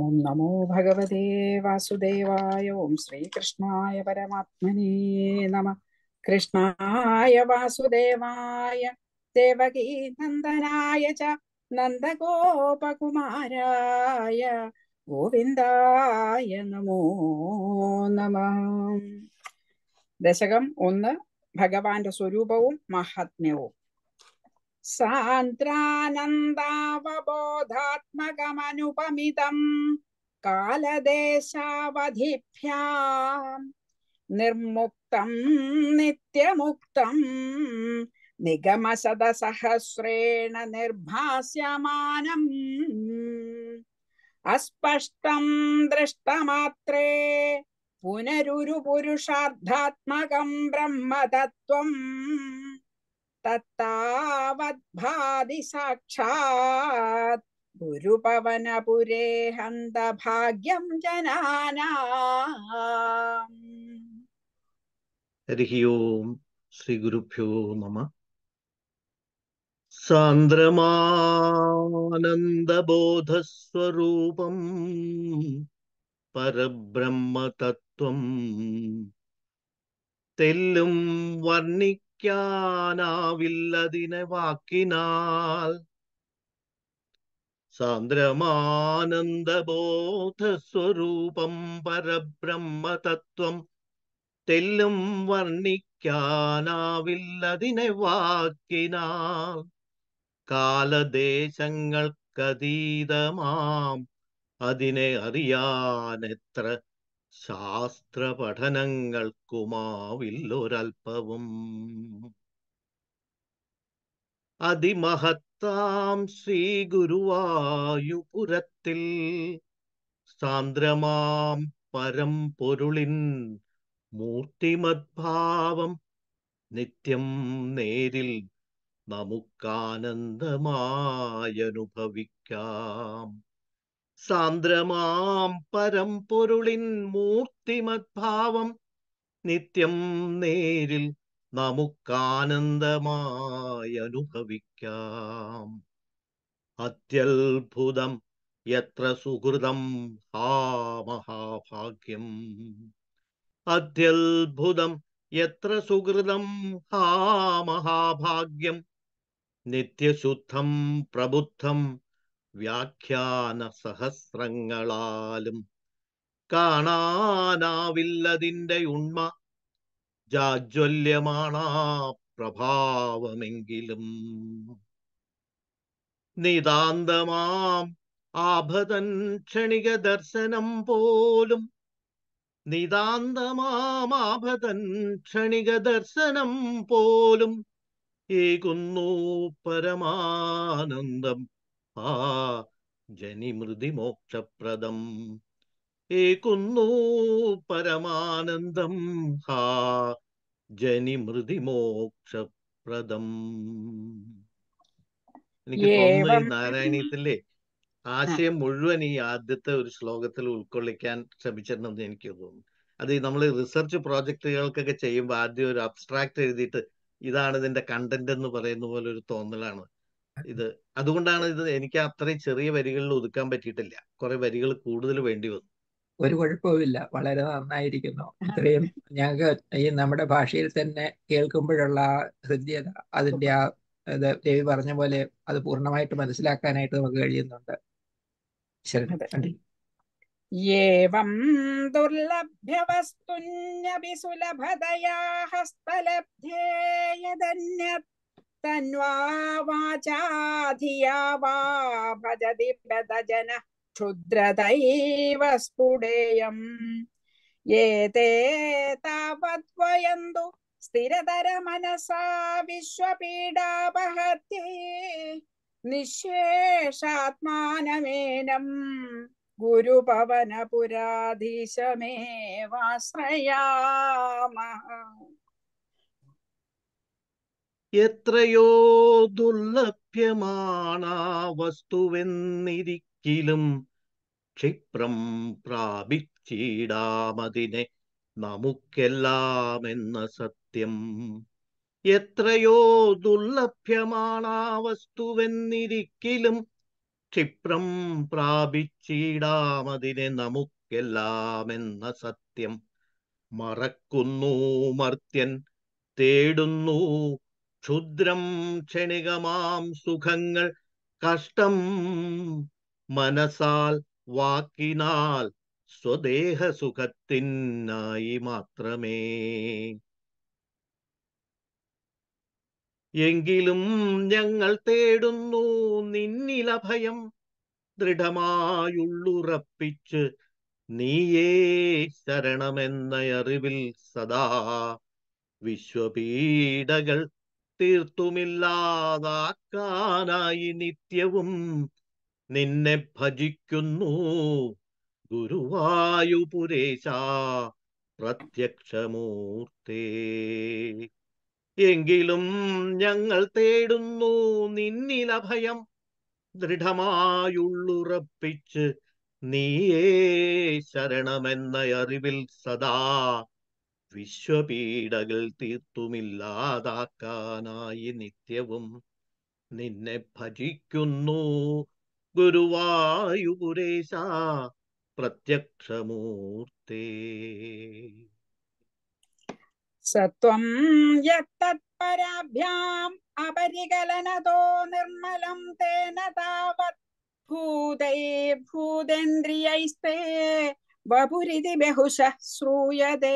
ഓം നമോ ഭഗവതേ വാസുദേവായ ഓം ശ്രീകൃഷ്ണായ പരമാത്മനേ നമ കൃഷ്ണായ വാസുദേവായ ദേവകീ നന്ദനായ ച നന്ദഗോപകുമാരായ ഗോവിന്ദായ നമോ നമ ദശകം ഒന്ന് ഭഗവാന്റെ സ്വരൂപവും മഹാത്മ്യവും सान्द्रानन्दावबोधात्मकमनुपमितम् कालदेशावधिभ्याम् निर्मुक्तम् नित्यमुक्तम् निगमसदसहस्रेण निर्भास्यमानम् अस्पष्टम् दृष्टमात्रे पुनरुरुपुरुषार्धात्मकम् ब्रह्मतत्त्वम् तत्तावद्भाति साक्षात् गुरुपवनपुरे हन्त भाग्यं जनानाम् हरिः ओम् श्रीगुरुभ्यो नमः सान्द्रमानन्दबोधस्वरूपम् परब्रह्मतत्त्वम् തെല്ലും വർണ്ണി വർണ്ണിക്കാനാവില്ലതിനെ വാക്കിനാൽ സാന്ദ്രമാനന്ദബോധസ്വരൂപം പരബ്രഹ്മതത്വം തെല്ലും വർണ്ണിക്കാനാവില്ലതിനെ വാക്കിനാൽ കാലദേശങ്ങൾക്കതീതമാം അതിനെ അറിയാനെത്ര ശാസ്ത്ര ശാസ്ത്രപഠനങ്ങൾക്കുമാവില്ലൊരൽപ്പവും അതിമഹത്താം ശ്രീ ഗുരുവായുപുരത്തിൽ സാന്ദ്രമാം പരം പൊരുളിൻ മൂർത്തിമദ്ഭാവം നിത്യം നേരിൽ നമുക്കാനന്ദമായനുഭവിക്കാം സാന്ദ്രമാം പരം പൊരുളിൻ മൂർത്തിമദ്ഭാവം നിത്യം നേരിൽ നമുക്കാനന്ദമായി അനുഭവിക്കാം അത്യത്ഭുതം എത്ര സുഹൃതം ഹാ മഹാഭാഗ്യം അത്യത്ഭുതം എത്ര സുഹൃതം ഹാ മഹാഭാഗ്യം നിത്യശുദ്ധം പ്രബുദ്ധം വ്യാഖ്യാന സഹസ്രങ്ങളാലും കാണാനാവില്ലതിൻ്റെ ഉണ്മ ജാജ്വല്യമാണാ പ്രഭാവമെങ്കിലും നിതാന്തമാം ആഭതൻ ക്ഷണിക ദർശനം പോലും ആഭതൻ ക്ഷണിക ദർശനം പോലും ഏകുന്നു പരമാനന്ദം മോക്ഷപ്രദം ഏകുന്നു പരമാനന്ദം ഹാ മോക്ഷപ്രദം എനിക്ക് തോന്നുന്നു നാരായണീയത്തിലെ ആശയം മുഴുവൻ ഈ ആദ്യത്തെ ഒരു ശ്ലോകത്തിൽ ഉൾക്കൊള്ളിക്കാൻ ശ്രമിച്ചിട്ടുണ്ടെന്ന് എനിക്ക് തോന്നുന്നു അത് നമ്മൾ റിസർച്ച് പ്രോജക്റ്റുകൾക്കൊക്കെ ചെയ്യുമ്പോൾ ആദ്യം ഒരു അബ്സ്ട്രാക്ട് എഴുതിയിട്ട് ഇതാണ് ഇതിന്റെ കണ്ടന്റ് എന്ന് പറയുന്ന പോലെ ഒരു തോന്നലാണ് ഇത് അതുകൊണ്ടാണ് ഇത് എനിക്ക് അത്രയും ചെറിയ വരികളിൽ ഒതുക്കാൻ പറ്റിയിട്ടില്ല കുറെ വരികൾ കൂടുതൽ വേണ്ടി വന്നു ഒരു കുഴപ്പവുമില്ല വളരെ നന്നായിരിക്കുന്നു ഇത്രയും ഞങ്ങൾക്ക് ഈ നമ്മുടെ ഭാഷയിൽ തന്നെ കേൾക്കുമ്പോഴുള്ള ഹൃദ്യത അതിന്റെ ആ ഇത് രവി പറഞ്ഞ പോലെ അത് പൂർണ്ണമായിട്ട് മനസ്സിലാക്കാനായിട്ട് നമുക്ക് കഴിയുന്നുണ്ട് ഏവം ദുർലഭ്യവസ്തുന്യപി സുലഭതയാ तन्वा वाचा वा भजति बदजन क्षुद्रतैव स्फुडेयम् एते तावद्वयन्तु स्थिरतरमनसा विश्वपीडापहत्ये निःशेषात्मानमेनम् गुरुपवनपुराधीशमेवाश्रयामः എത്രയോ ദുർലഭ്യമാണ് വസ്തുവെന്നിരിക്കിലും ക്ഷിപ്രം പ്രാപിച്ചിടാമതിനെ നമുക്കെല്ലാമെന്ന സത്യം എത്രയോ ദുർലഭ്യമാണ് വസ്തുവെന്നിരിക്കിലും ക്ഷിപ്രം പ്രാപിച്ചിടാമതിനെ നമുക്കെല്ലാമെന്ന സത്യം മറക്കുന്നു മർത്യൻ തേടുന്നു ക്ഷുദ്രം ക്ഷണികമാം സുഖങ്ങൾ കഷ്ടം മനസാൽ വാക്കിനാൽ സ്വദേഹ സുഖത്തിനായി മാത്രമേ എങ്കിലും ഞങ്ങൾ തേടുന്നു നിന്നിലഭയം ദൃഢമായുള്ളുറപ്പിച്ച് നീയേ ശരണമെന്ന അറിവിൽ സദാ വിശ്വപീഡകൾ തീർത്തുമില്ലാതാക്കാനായി നിത്യവും നിന്നെ ഭജിക്കുന്നു ഗുരുവായുപുരേശ പ്രത്യക്ഷമൂർത്തേ എങ്കിലും ഞങ്ങൾ തേടുന്നു നിന്നിലഭയം ദൃഢമായുള്ളുറപ്പിച്ച് നീയേ ശരണമെന്ന അറിവിൽ സദാ വിശ്വപീഡകൾ തീർത്തുമില്ലാതാക്കാനായി നിത്യവും നിന്നെ ഭജിക്കുന്നു ഗുരുവായുപുരേശ പ്രത്യക്ഷമൂർത്തേ സത്വം യത്തത്പരാഭ്യാം അപരികലനതോ നിർമ്മലം തേന താവത് ഭൂതൈ ഭൂതേന്ദ്രിയൈസ്തേ वपुरिति बहुशः श्रूयते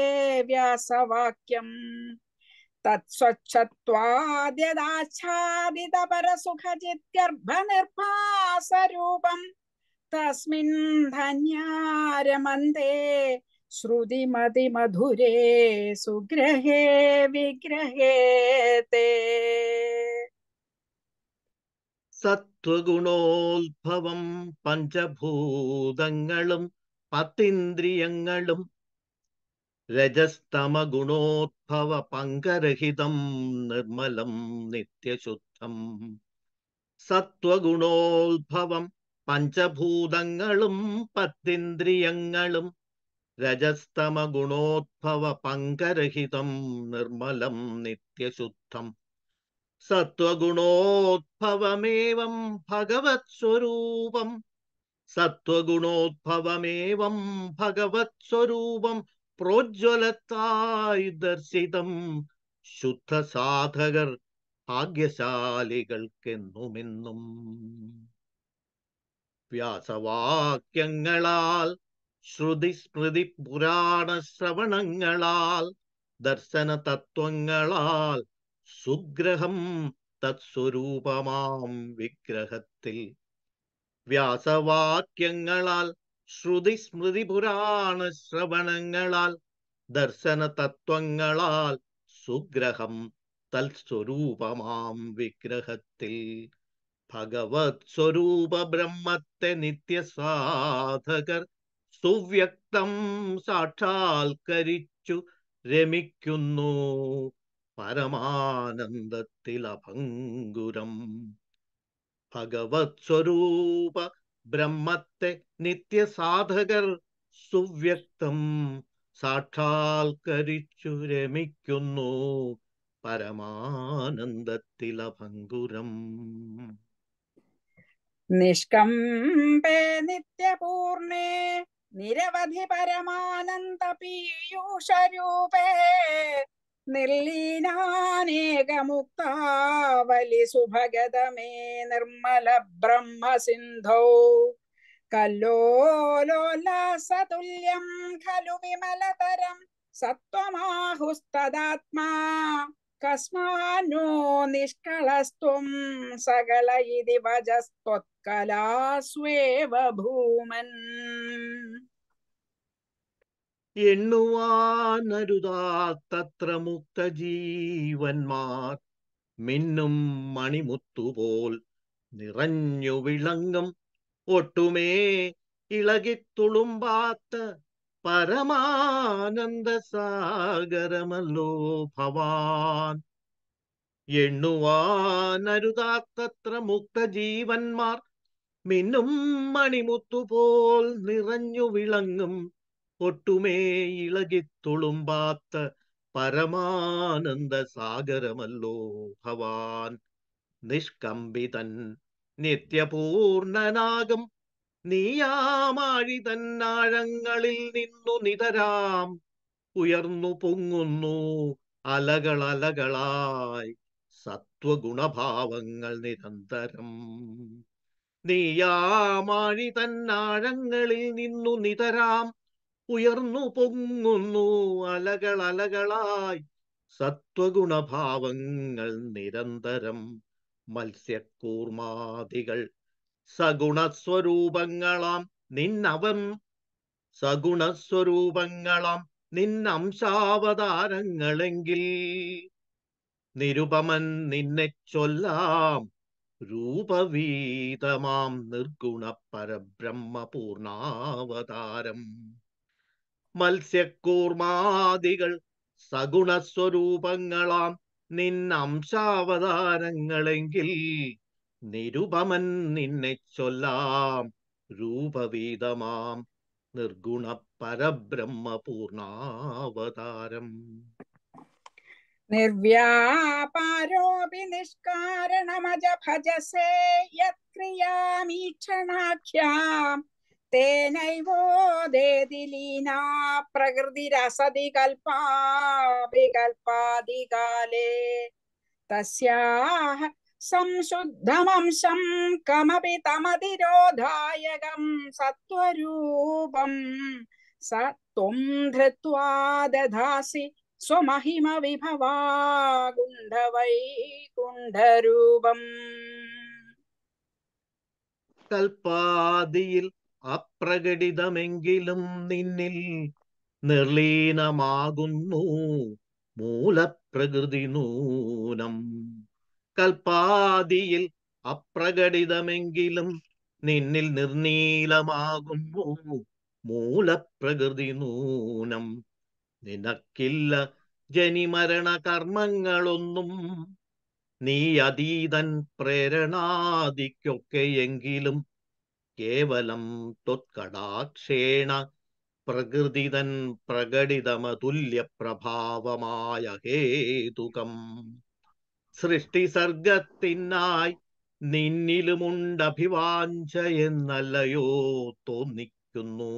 व्यासवाक्यम् तत्स्वच्छत्वाद्यदाच्छादितपरसुखचिद्गर्भनिर्भासरूपम् तस्मिन् धन्यारमन्ते श्रुतिमतिमधुरे सुग्रहे विग्रहे ते സത്വഗുണോത്ഭവം പഞ്ചഭൂതങ്ങളും പത്തിന്ദ്രിയങ്ങളും രജസ്തമ ഗുണോത്ഭവ പങ്കരഹിതം നിർമ്മലം നിത്യശുദ്ധം സത്വഗുണോത്ഭവം പഞ്ചഭൂതങ്ങളും പത്തിന്ദ്രിയങ്ങളും രജസ്തമ ഗുണോത്ഭവ പങ്കരഹിതം നിർമ്മലം നിത്യശുദ്ധം സത്വഗുണോത്ഭവമേവം ഭഗവത് സ്വരൂപം സത്വഗുണോദ്ഭവമേവം ഭഗവത് സ്വരൂപം പ്രോജ്വലത്തായി ദർശിതം ശുദ്ധ സാധകർ ഭാഗ്യശാലികൾക്കെന്നുമെന്നും വ്യാസവാക്യങ്ങളാൽ ശ്രുതി സ്മൃതി പുരാണ ശ്രവണങ്ങളാൽ ദർശന തത്വങ്ങളാൽ സുഗ്രഹം തത്സ്വരൂപമാം വിഗ്രഹത്തിൽ വ്യാസവാക്യങ്ങളാൽ ശ്രുതി സ്മൃതി പുരാണ ശ്രവണങ്ങളാൽ ദർശന തത്വങ്ങളാൽ സുഗ്രഹം തൽസ്വരൂപമാം വിഗ്രഹത്തിൽ ഭഗവത് സ്വരൂപ ബ്രഹ്മത്തെ നിത്യസാധകർ സുവ്യക്തം സാക്ഷാത്കരിച്ചു രമിക്കുന്നു പരമാനന്ദത്തിലഭങ്കുരം ഭഗവത് സ്വരൂപ ബ്രഹ്മത്തെ നിത്യസാധകർ സുവ്യക്തം സാക്ഷാത്കരിച്ചു രമിക്കുന്നു പരമാനന്ദത്തിലഭങ്കുരം നിഷ്കമ്പേ നിത്യപൂർണേ നിരവധി പരമാനന്ദ പീയൂഷരൂപേ നിർലീനാനേകമുക്താവലി സുഭഗതമേ നിർമ്മല ബ്രഹ്മസിന്ധൗ കല്ലോലോല്ലാസതുല്യം ഖലു വിമലതരം സത്വമാഹുസ്തദാത്മാ കസ്മാനോ നിഷ്കളസ്ത്വം സകല ഇതി വജസ്ത്വത്കലാസ്വേവ ഭൂമൻ എണ്ണുവാനരുതാത്തത്ര മുക്ത ജീവന്മാർ മിന്നും മണിമുത്തുപോൽ നിറഞ്ഞു വിളങ്ങും ഒട്ടുമേ ഇളകിത്തുളുമ്പാത്ത പരമാനന്ദ സാഗരമല്ലോ ഭവാൻ എണ്ണുവാനരുതാത്തത്ര മുക്ത ജീവന്മാർ മിന്നും മണിമുത്തുപോൽ നിറഞ്ഞു വിളങ്ങും ഒട്ടുമേ ഇളകിത്തുളുമ്പാത്ത പരമാനന്ദ സാഗരമല്ലോ ഭവാൻ നിഷ്കമ്പിതൻ നിത്യപൂർണനാകും നീയാമാഴി തന്നാഴങ്ങളിൽ നിന്നു നിതരാം ഉയർന്നു പൊങ്ങുന്നു അലകളകളായി സത്വഗുണഭാവങ്ങൾ നിരന്തരം നീയാമാഴി തന്നാഴങ്ങളിൽ നിന്നു നിതരാം ഉയർന്നു പൊങ്ങുന്നു അലകൾ അലകളായി സത്വഗുണഭാവങ്ങൾ നിരന്തരം മത്സ്യക്കൂർമാദികൾ സഗുണസ്വരൂപങ്ങളാം നിന്നവൻ സഗുണസ്വരൂപങ്ങളാം നിന്നംശാവതാരങ്ങളെങ്കിൽ നിരുപമൻ നിന്നെ ചൊല്ലാം രൂപവീതമാം നിർഗുണ പരബ്രഹ്മപൂർണാവതാരം മത്സ്യക്കൂർമാദികൾ സഗുണസ്വരൂപങ്ങളാം നിന്നംശാവതാരങ്ങളെങ്കിൽ നിരുപമൻ നിന്നെ ചൊല്ലാം രൂപവീതമാം നിർഗുണ പരബ്രഹ്മപൂർണാവതാരം നിർവ്യാപാരോപി നിഷ്കാരണമജ ഭജസേ യത്രിയാമീക്ഷണാഖ്യാം തേനൈവോദേതിലീനാ പ്രകൃതിരസതി കൽപ്പാവികൽപ്പാദികാലേ തസ്യാഹ സംശുദ്ധമംശം കമപി തമതിരോധായകം സത്വരൂപം സ ത്വം ധൃത്വാ ദധാസി സ്വമഹിമ വിഭവാ ഗുണ്ഡവൈകുണ്ഠരൂപം കൽപ്പാദിയിൽ അപ്രകടിതമെങ്കിലും നിന്നിൽ നിർലീനമാകുന്നു മൂലപ്രകൃതി നൂനം കൽപ്പാദിയിൽ അപ്രകടിതമെങ്കിലും നിന്നിൽ നിർനീലമാകുന്നു മൂലപ്രകൃതി നൂനം നിനക്കില്ല ജനിമരണ കർമ്മങ്ങളൊന്നും നീ അതീതൻ പ്രേരണാദിക്കൊക്കെയെങ്കിലും കേവലം ത്വത്കടാക്ഷേണ പ്രകൃതിതൻ പ്രകടിതമതുല്യപ്രഭാവമായ ഹേതുകം സൃഷ്ടിസർഗത്തിനായി നിന്നിലുമുണ്ടഭിവാഞ്ച എന്നല്ലയോ തോന്നിക്കുന്നു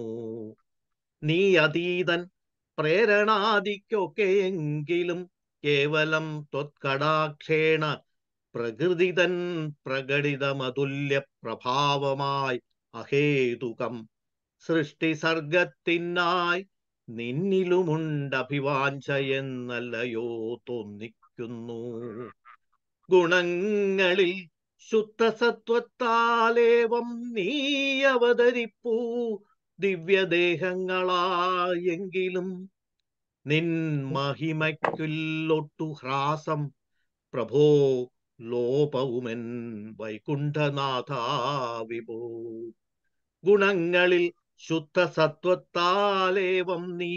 നീ അതീതൻ പ്രേരണാദിക്കൊക്കെ എങ്കിലും കേവലം ത്വത്കടാക്ഷേണ പ്രകൃതി തൻ പ്രകടിതമതുല്യ പ്രഭാവമായി അഹേതുകം സൃഷ്ടി സർഗത്തിനായി നിന്നിലുമുണ്ട് അഭിവാഞ്ചയെന്നല്ലയോ തോന്നിക്കുന്നു ഗുണങ്ങളിൽ ശുദ്ധസത്വത്താലേവം നീ അവതരിപ്പൂ ദിവ്യദേഹങ്ങളായെങ്കിലും നിൻ മഹിമയ്ക്കുല്ലൊട്ടു ഹ്രാസം പ്രഭോ ലോപവുമെൻ വൈകുണ്ഠനാഥ വിഭോ ഗുണങ്ങളിൽ ശുദ്ധ സത്വത്താലേവം നീ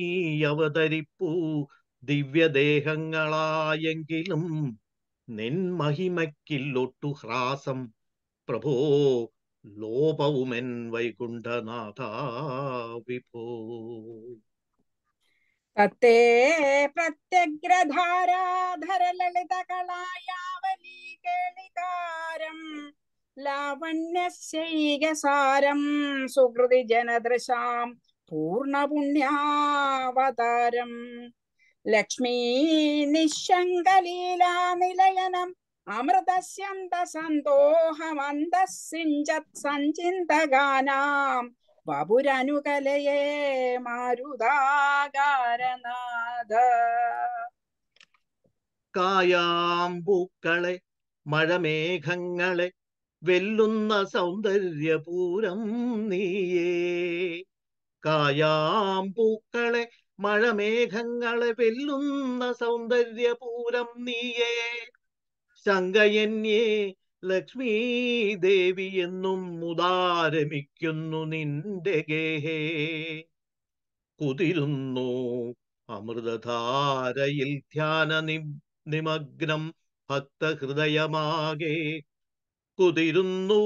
അവതരിപ്പൂ ദിവ്യദേഹങ്ങളായെങ്കിലും നിൻമഹിമയ്ക്കില്ലൊട്ടു ഹ്രാസം പ്രഭോ ലോപവുമെൻ വൈകുണ്ഠനാഥ വിഭോ തത്തേ പ്രത്യഗ്രധാരാധര കേളികാരം ലാവണ്യശൈകസാരം സുഹൃതി ജനദൃശാം പൂർണപുണ്യാവതാരം ലക്ഷ്മീ നിശങ്കലീലാനിലയനം അമൃതസ്യന്ത സന്തോഹമന്ത സിഞ്ചത് സഞ്ചിന്തഗാനാം വപുരനുകലയേ മാരുതാകാരനാഥ കായാമ്പൂക്കളെ മഴമേഘങ്ങളെ വെല്ലുന്ന സൗന്ദര്യപൂരം നീയേ കായാമ്പൂക്കളെ മഴമേഘങ്ങളെ വെല്ലുന്ന സൗന്ദര്യപൂരം നീയേ ശങ്കയന്യേ ലക്ഷ്മീ ദേവി എന്നും മുദാരമിക്കുന്നു നിന്റെ ഗേഹേ കുതിരുന്നു അമൃതധാരയിൽ ധ്യാന നിമഗ്നം ഭക്തഹൃദയമാകെ കുതിരുന്നു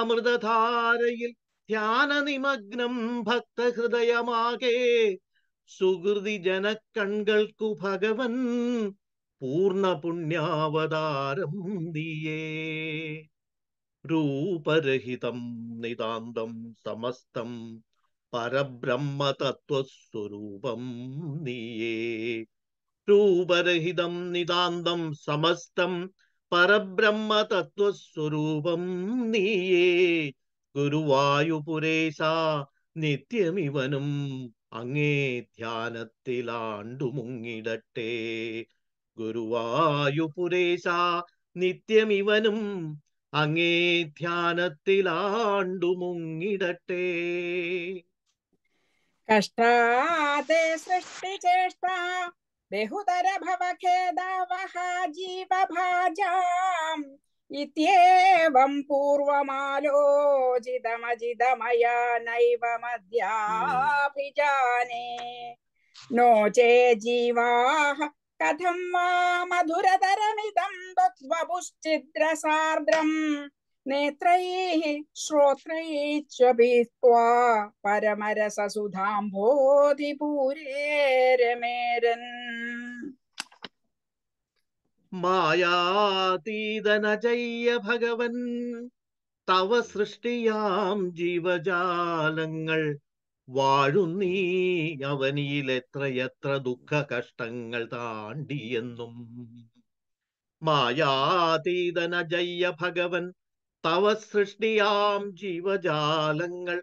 അമൃതധാരയിൽ ധ്യാന നിമഗ്നം ഭക്തഹൃദയമാകെ സുഹൃതി ജനക്കൺകൾക്കു ഭഗവൻ പൂർണ്ണ പുണ്യാവതാരം ദിയേ രൂപരഹിതം നിതാന്തം സമസ്തം പരബ്രഹ്മതത്വസ്വരൂപം നീയേ രൂപരഹിതം നിതാന്തം സമസ്തം പരബ്രഹ്മതത്വസ്വരൂപം നീയേ ഗുരുവായുപുരേശ നിത്യമിവനും അങ്ങേ ധ്യാനത്തിലാണ്ടു മുങ്ങിടട്ടെ ഗുരുവായുപുരേശ നിത്യമിവനും അങ്ങേ ധ്യാനത്തിലാണ്ടു മുങ്ങിടട്ടെ കഷ്ടാതെ സൃഷ്ടിചേഷ്ട ബഹുതര ഭവഖേദവഹ ജീവഭാജാം ഇത്യേവം പൂർവമാലോചിതമജിതമയാ നൈവ മദ്യാഭിജാനേ नो चे जीवाः कथम वा मधुरतरमिदं तत्त्वपुश्चिद्रसार्द्रम् नेत्रैः श्रोत्रैश्च पीत्वा परमरससुधाम्भोधिपूरेरमेरन् വാഴുന്നീ അവനിയിലെത്രയെത്ര ദുഃഖ കഷ്ടങ്ങൾ താണ്ടിയെന്നും ജയ്യ ഭഗവൻ തവ സൃഷ്ടിയാം ജീവജാലങ്ങൾ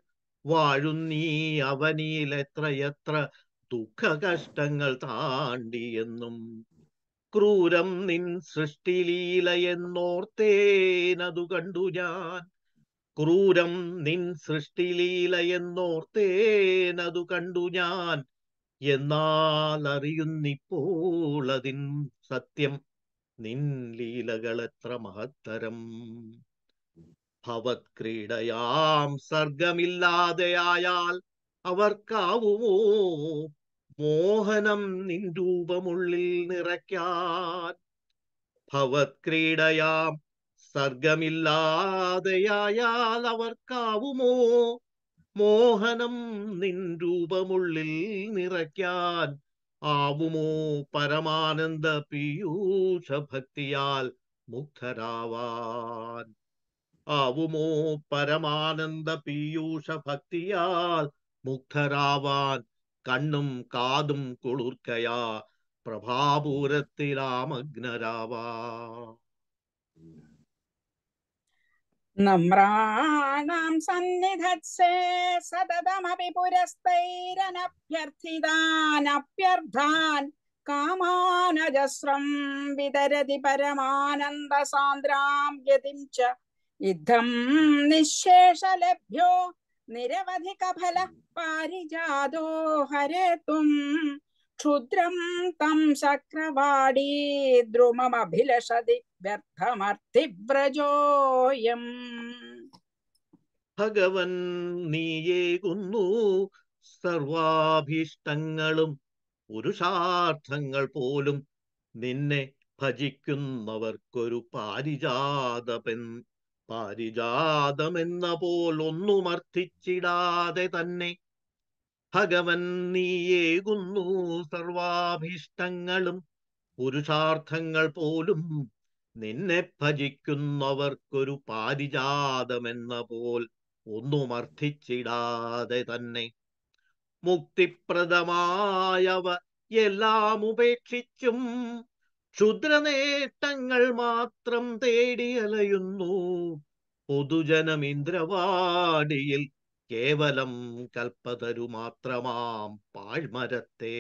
വാഴുന്നീ അവനിയിലെത്രയെത്ര ദുഃഖ കഷ്ടങ്ങൾ താണ്ടിയെന്നും ക്രൂരം നിൻ സൃഷ്ടിലീലയെന്നോർത്തേനതു കണ്ടു ഞാൻ ക്രൂരം നിൻ സൃഷ്ടിലീലയെന്നോർത്തേനതു കണ്ടു ഞാൻ എന്നാൽ അറിയുന്നിപ്പോൾ അതിൻ സത്യം നിൻ ലീലകൾ എത്ര മഹത്തരം ഭവത്ക്രീഡയാം സർഗമില്ലാതെയായാൽ അവർക്കാവുമോ മോഹനം നിൻ രൂപമുള്ളിൽ നിറയ്ക്കാൻ ഭവത്ക്രീഡയാം സർഗമില്ലാതെയായാൽ അവർക്കാവുമോ മോഹനം നിൻ രൂപമുള്ളിൽ നിറയ്ക്കാൻ ആവുമോ പരമാനന്ദ പീയൂഷ ഭക്തിയാൽ മുക്തരാവാൻ ആവുമോ പരമാനന്ദ പീയൂഷ ഭക്തിയാൽ മുക്തരാവാൻ കണ്ണും കാതും കുളിർക്കയാ പ്രഭാപൂരത്തിലാമഗ്നരാവാൻ नम्राणां सन्निधत्से सततमपि पुरस्तैरनभ्यर्थितानप्यर्थान् कामानजस्रं वितरति परमानन्दसान्द्रां गतिं च इद्धं निःशेषलभ्यो निरवधिकफलः पारिजातो हरेतुं क्षुद्रं तं शक्रवाडी द्रुममभिलषति വ്യർത്ഥമർത്ഥിവ്രജോയം ഭഗവൻ നീയേകുന്നു സർവാഭീഷ്ടങ്ങളും പുരുഷാർത്ഥങ്ങൾ പോലും നിന്നെ ഭജിക്കുന്നവർക്കൊരു പാരിജാതപെൻ പാരിജാതമെന്ന പോലൊന്നും അർത്ഥിച്ചിടാതെ തന്നെ ഭഗവൻ നീയേകുന്നു സർവാഭീഷ്ടങ്ങളും പുരുഷാർത്ഥങ്ങൾ പോലും നിന്നെ ഭജിക്കുന്നവർക്കൊരു പാരിജാതമെന്ന പോൽ ഒന്നുമർദ്ധിച്ചിടാതെ തന്നെ മുക്തിപ്രദമായവ എല്ലാം ഉപേക്ഷിച്ചും ക്ഷുദ്രനേട്ടങ്ങൾ മാത്രം തേടിയലയുന്നു പൊതുജനം ഇന്ദ്രവാടിയിൽ കേവലം കൽപ്പതരു മാത്രമാം പാഴ്മരത്തെ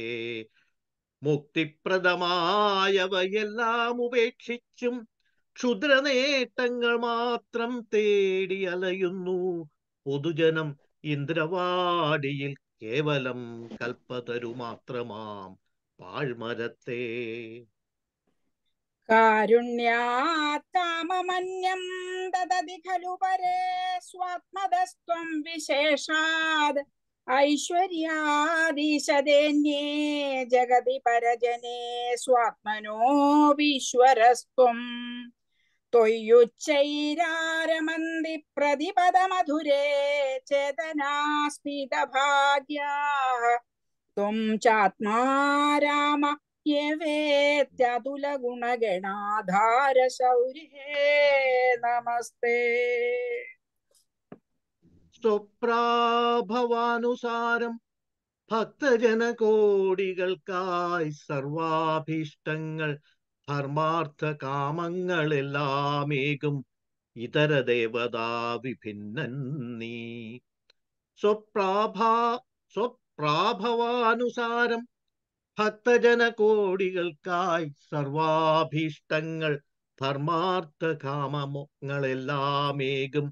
മുക്തിപ്രദമായവയെല്ലാം ഉപേക്ഷിച്ചും ക്ഷുദ്രനേട്ടങ്ങൾ മാത്രം തേടി അലയുന്നു പൊതുജനം ഇന്ദ്രവാടിയിൽ കേവലം കൽപ്പതരു മാത്രമാം പാഴ്മരത്തെ കാരുണ്യാത്താമമന്യം ദദതി ഖലു പരേ സ്വാത്മതസ്ത്വം വിശേഷാത് ऐश्वर्यादिशदेऽन्ये जगति परजने स्वात्मनोऽपीश्वरस्त्वम् त्वय्युच्चैरारमन्दि प्रतिपदमधुरे चेतनास्मितभाग्याः त्वं चात्मा राम ये शौर्य नमस्ते സ്വപ്രാഭവാനുസാരം ഭക്തജനകോടികൾക്കായി സർവാഭീഷ്ടങ്ങൾ ധർമാർത്ഥ കാമങ്ങളെല്ലാമേകും ഇതര ദേവതാ വിഭിന്നൻ നീ സ്വപ്രാഭ സ്വപ്രാഭവാനുസാരം ഭക്തജനകോടികൾക്കായി സർവാഭീഷ്ടങ്ങൾ ധർമാർത്ഥ കാമങ്ങളെല്ലാമേകും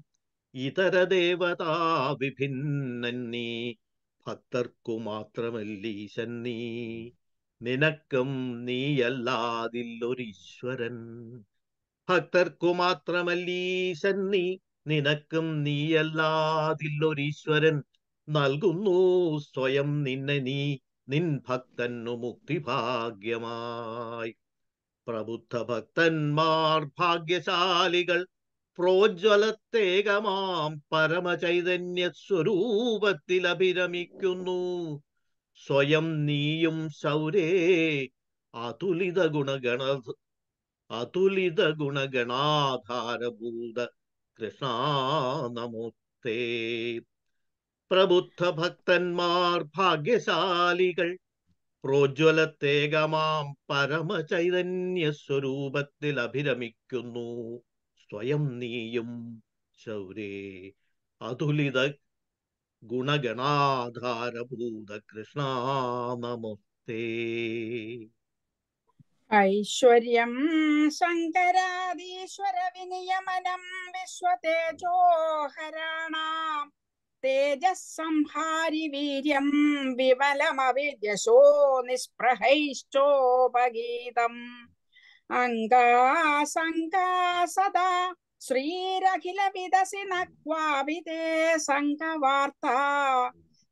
ഇതരദേവതാ വിഭിന്നൻ നീ ഭക്തർക്കു മാത്രമല്ലീശൻ നീ നിനക്കും നീയല്ലാതില്ലൊരീശ്വരൻ ഭക്തർക്കു മാത്രമല്ലീശൻ നീ നിനക്കും നീയല്ലാതില്ലൊരീശ്വരൻ നൽകുന്നു സ്വയം നിന്നെ നീ നിൻ ഭക്തന്നു മുക്തിഭാഗ്യമായി പ്രബുദ്ധ ഭക്തന്മാർ ഭാഗ്യശാലികൾ പ്രോജ്വലത്തേകമാം പരമചൈതന്യ സ്വരൂപത്തിൽ അഭിരമിക്കുന്നു സ്വയം നീയും സൗരേ അതുലിത ഗുണഗണ അതുലിത ഗുണഗണാധാരഭൂത കൃഷ്ണ നമോത്തേ പ്രബുദ്ധ ഭക്തന്മാർ ഭാഗ്യശാലികൾ പ്രോജ്വലത്തേകമാം പരമചൈതന്യ സ്വരൂപത്തിൽ അഭിരമിക്കുന്നു സ്വയം നീയും ശൗരേ അതുലിത ഗുണഗണാധാരഭൂത കൃഷ്ണ നമസ്തേ ഐശ്വര്യം ശങ്കരാദീശ്വര വിനിയമനം വിശ്വതേജോഹരാണാം തേജസ്സംഹാരി വീര്യം വിമലമവിദ്യശോ നിസ്പൃഹൈശ്ചോപഗീതം അങ്കാസങ്കാ സദാ ശ്രീരഖില സംഘവാർത്ത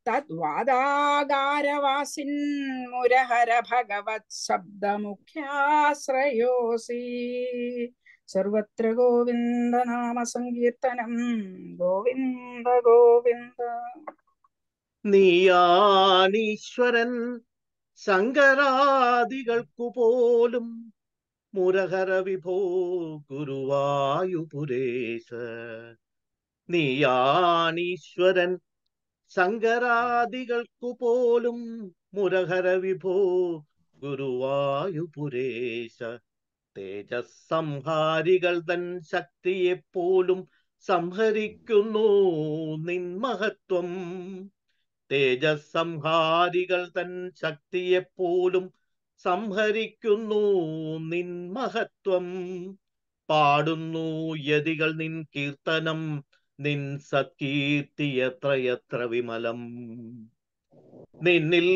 തദ്വാദാഗാരവാസിൻ മുരഹര ഭഗവത് ശബ്ദമുഖ്യാശ്രയോസി സർവത്ര ഗോവിന്ദ നാമ സങ്കീർത്തനം ഗോവിന്ദ ഗോവിന്ദ നീയാണീശ്വരൻ ശങ്കരാദികൾക്കു പോലും മുരഹര വിഭോ ഗുരുവായുപുരേശ നീയാണീശ്വരൻ സങ്കരാദികൾക്കു പോലും മുരഹര വിഭോ ഗുരുവായുപുരേശ തേജസ്സംഹാരികൾ തൻ ശക്തിയെപ്പോലും സംഹരിക്കുന്നു നിൻമഹത്വം തേജസ്സംഹാരികൾ തൻ ശക്തിയെപ്പോലും സംഹരിക്കുന്നു നിൻ മഹത്വം പാടുന്നു യതികൾ നിൻ കീർത്തനം നിൻ സത്കീർത്തി എത്രയെത്ര വിമലം നിന്നിൽ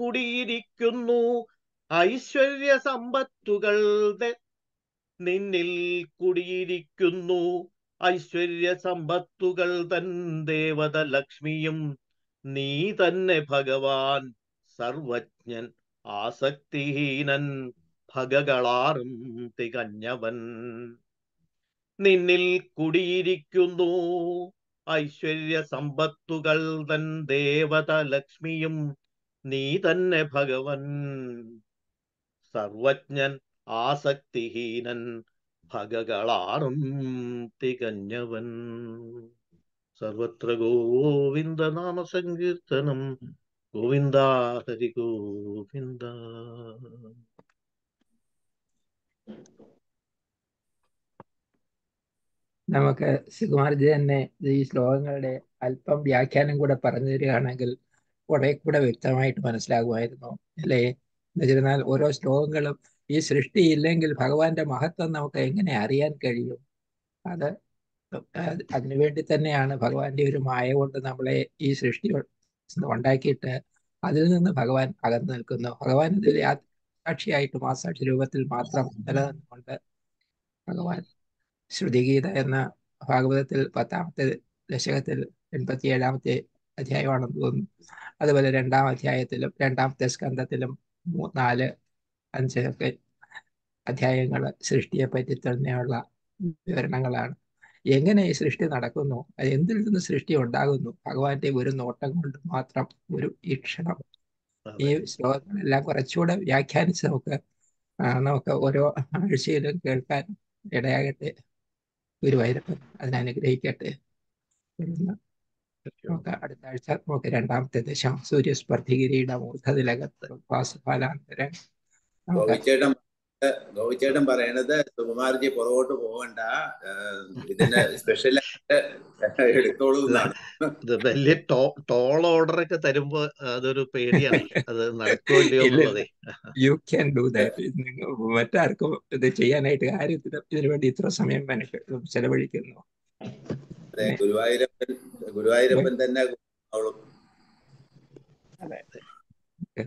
കുടിയിരിക്കുന്നു ഐശ്വര്യ സമ്പത്തുകൾ നിന്നിൽ കുടിയിരിക്കുന്നു ഐശ്വര്യ സമ്പത്തുകൾ തൻ ദേവത ലക്ഷ്മിയും നീ തന്നെ ഭഗവാൻ സർവജ്ഞൻ ആസക്തിഹീനൻ ഭഗകളാറും തികഞ്ഞവൻ നിന്നിൽ കുടിയിരിക്കുന്നു ഐശ്വര്യ സമ്പത്തുകൾ തൻ ദേവത ലക്ഷ്മിയും നീ തന്നെ ഭഗവൻ സർവജ്ഞൻ ആസക്തിഹീനൻ ഭഗകളാറും തികഞ്ഞവൻ സർവത്ര ഗോവിന്ദനാമ സങ്കീർത്തനം ഗോവിന്ദ ഹരി ഗോവിന്ദ നമുക്ക് സുകുമാർജി തന്നെ ഈ ശ്ലോകങ്ങളുടെ അല്പം വ്യാഖ്യാനം കൂടെ പറഞ്ഞു തരികയാണെങ്കിൽ കുറെ കൂടെ വ്യക്തമായിട്ട് മനസ്സിലാകുമായിരുന്നു അല്ലേ എന്നുവെച്ചിരുന്നാൽ ഓരോ ശ്ലോകങ്ങളും ഈ സൃഷ്ടി ഇല്ലെങ്കിൽ ഭഗവാന്റെ മഹത്വം നമുക്ക് എങ്ങനെ അറിയാൻ കഴിയും അത് അതിനുവേണ്ടി തന്നെയാണ് ഭഗവാന്റെ ഒരു മായ കൊണ്ട് നമ്മളെ ഈ സൃഷ്ടി ഉണ്ടാക്കിയിട്ട് അതിൽ നിന്ന് ഭഗവാൻ അകന്നു നിൽക്കുന്നു ഭഗവാൻ ഇതിൽ സാക്ഷിയായിട്ട് മാസാക്ഷി രൂപത്തിൽ മാത്രം നിലനിന്നുകൊണ്ട് ഭഗവാൻ ശ്രുതിഗീത എന്ന ഭാഗവതത്തിൽ പത്താമത്തെ ദശകത്തിൽ എൺപത്തി ഏഴാമത്തെ അധ്യായമാണെന്ന് തോന്നുന്നു അതുപോലെ രണ്ടാം അധ്യായത്തിലും രണ്ടാമത്തെ സ്കന്ധത്തിലും നാല് അഞ്ച് ഒക്കെ അധ്യായങ്ങൾ പറ്റി തന്നെയുള്ള വിവരണങ്ങളാണ് എങ്ങനെ ഈ സൃഷ്ടി നടക്കുന്നു എന്തിൽ നിന്ന് സൃഷ്ടി ഉണ്ടാകുന്നു ഭഗവാന്റെ ഒരു നോട്ടം കൊണ്ട് മാത്രം ഒരു ഈക്ഷണം ഈ ശ്ലോകങ്ങളെല്ലാം കുറച്ചുകൂടെ വ്യാഖ്യാനിച്ച് നമുക്ക് നമുക്ക് ഓരോ ആഴ്ചയിലും കേൾക്കാൻ ഇടയാകട്ടെ ഗുരുവായൂരപ്പൻ അതിനനുഗ്രഹിക്കട്ടെ നമുക്ക് അടുത്ത ആഴ്ച നമുക്ക് രണ്ടാമത്തെ ദശം സൂര്യസ്പർദ്ധിഗിരിയുടെ മൂർദ്ധതിലകത്ത് മൂർധതിലകത്ത് ഉപാസഫലാന്തരം നമുക്ക് ഗോപിച്ചേട്ടൻ പറയണത് സുകുമാർജി പുറകോട്ട് പോകണ്ട ഇതിന് സ്പെഷ്യലായിട്ട് എടുത്തോളൂ വലിയ ടോൾ ഓർഡർ ഒക്കെ തരുമ്പോ അതൊരു പേടിയാണ് അത് നടക്കില്ലയോ യു ക്യാൻ ഡു ദാറ്റ് മറ്റാർക്കും ഇത് ചെയ്യാനായിട്ട് കാര്യത്തിന് ഇതിനു വേണ്ടി ഇത്ര സമയം ചെലവഴിക്കുന്നു ഗുരുവായൂരപ്പൻ ഗുരുവായൂരപ്പൻ തന്നെ അതെ